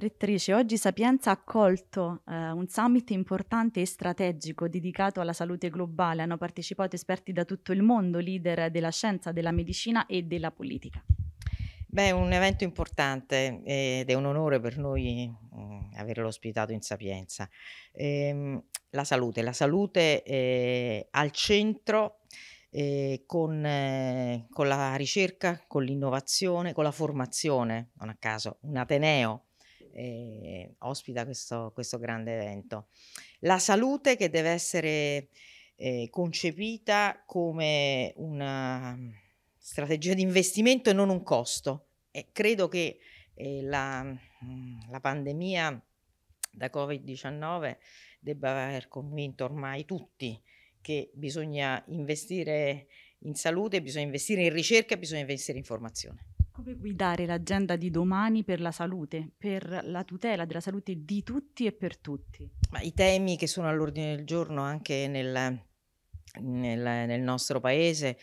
Rettrice, oggi Sapienza ha accolto eh, un summit importante e strategico dedicato alla salute globale. Hanno partecipato esperti da tutto il mondo, leader della scienza, della medicina e della politica. Beh, è un evento importante ed è un onore per noi mh, mm, averlo ospitato in Sapienza. Ehm, la salute, la salute eh, al centro eh, con, eh, con, la ricerca, con l'innovazione, con la formazione, non a caso, un Ateneo eh, ospita questo, questo, grande evento. La salute che deve essere eh, concepita come una strategia di investimento e non un costo. E credo che eh, la, mm, la pandemia da Covid-19 debba aver convinto ormai tutti che bisogna investire in salute, bisogna investire in ricerca, bisogna investire in formazione come guidare l'agenda di domani per la salute, per la tutela della salute di tutti e per tutti? Ma I temi che sono all'ordine del giorno anche nel, nel, nel nostro paese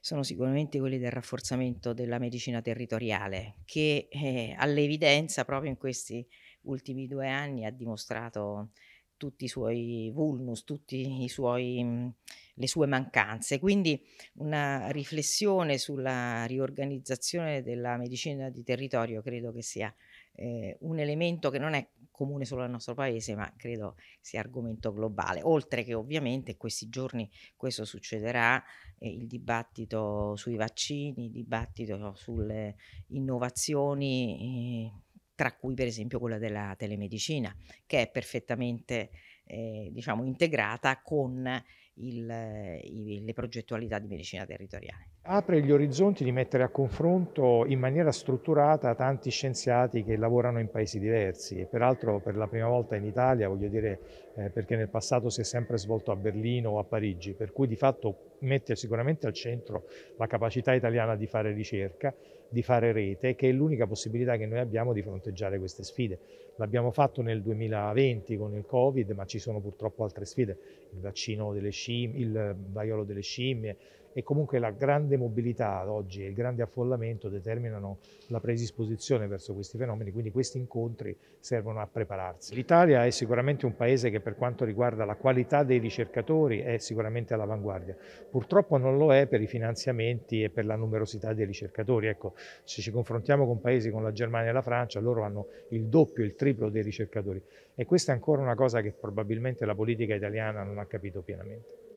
sono sicuramente quelli del rafforzamento della medicina territoriale che eh, all'evidenza proprio in questi ultimi due anni ha dimostrato tutti i suoi vulnus, tutte le sue mancanze. Quindi una riflessione sulla riorganizzazione della medicina di territorio credo che sia eh, un elemento che non è comune solo al nostro paese, ma credo sia argomento globale. Oltre che ovviamente questi giorni questo succederà, eh, il dibattito sui vaccini, il dibattito sulle innovazioni. Eh, tra cui per esempio quella della telemedicina, che è perfettamente eh, diciamo, integrata con il, i, le progettualità di medicina territoriale apre gli orizzonti di mettere a confronto in maniera strutturata tanti scienziati che lavorano in paesi diversi e peraltro per la prima volta in Italia, voglio dire, eh, perché nel passato si è sempre svolto a Berlino o a Parigi, per cui di fatto mette sicuramente al centro la capacità italiana di fare ricerca, di fare rete, che è l'unica possibilità che noi abbiamo di fronteggiare queste sfide. L'abbiamo fatto nel 2020 con il Covid, ma ci sono purtroppo altre sfide, il vaccino delle scimmie, il eh, vaiolo delle scimmie, e comunque la grande mobilità ad oggi e il grande affollamento determinano la predisposizione verso questi fenomeni, quindi questi incontri servono a prepararsi. L'Italia è sicuramente un paese che per quanto riguarda la qualità dei ricercatori è sicuramente all'avanguardia, purtroppo non lo è per i finanziamenti e per la numerosità dei ricercatori. Ecco, se ci confrontiamo con paesi come la Germania e la Francia, loro hanno il doppio, il triplo dei ricercatori e questa è ancora una cosa che probabilmente la politica italiana non ha capito pienamente.